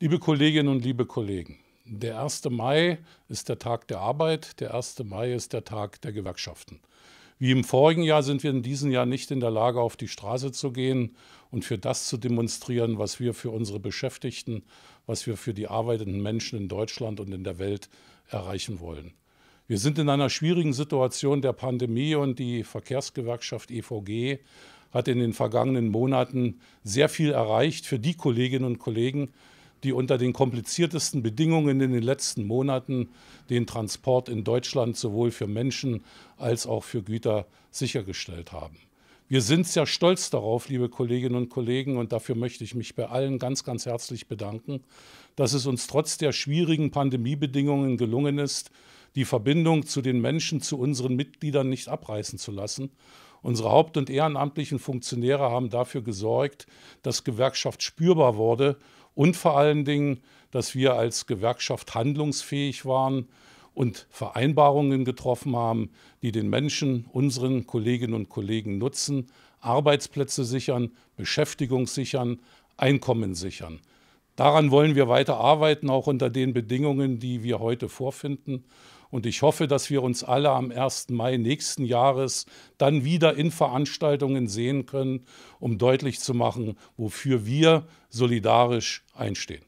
Liebe Kolleginnen und liebe Kollegen, der 1. Mai ist der Tag der Arbeit, der 1. Mai ist der Tag der Gewerkschaften. Wie im vorigen Jahr sind wir in diesem Jahr nicht in der Lage, auf die Straße zu gehen und für das zu demonstrieren, was wir für unsere Beschäftigten, was wir für die arbeitenden Menschen in Deutschland und in der Welt erreichen wollen. Wir sind in einer schwierigen Situation der Pandemie und die Verkehrsgewerkschaft EVG hat in den vergangenen Monaten sehr viel erreicht für die Kolleginnen und Kollegen, die unter den kompliziertesten Bedingungen in den letzten Monaten den Transport in Deutschland sowohl für Menschen als auch für Güter sichergestellt haben. Wir sind sehr stolz darauf, liebe Kolleginnen und Kollegen, und dafür möchte ich mich bei allen ganz, ganz herzlich bedanken, dass es uns trotz der schwierigen Pandemiebedingungen gelungen ist, die Verbindung zu den Menschen, zu unseren Mitgliedern nicht abreißen zu lassen Unsere Haupt- und ehrenamtlichen Funktionäre haben dafür gesorgt, dass Gewerkschaft spürbar wurde und vor allen Dingen, dass wir als Gewerkschaft handlungsfähig waren und Vereinbarungen getroffen haben, die den Menschen, unseren Kolleginnen und Kollegen nutzen, Arbeitsplätze sichern, Beschäftigung sichern, Einkommen sichern. Daran wollen wir weiter arbeiten, auch unter den Bedingungen, die wir heute vorfinden. Und ich hoffe, dass wir uns alle am 1. Mai nächsten Jahres dann wieder in Veranstaltungen sehen können, um deutlich zu machen, wofür wir solidarisch einstehen.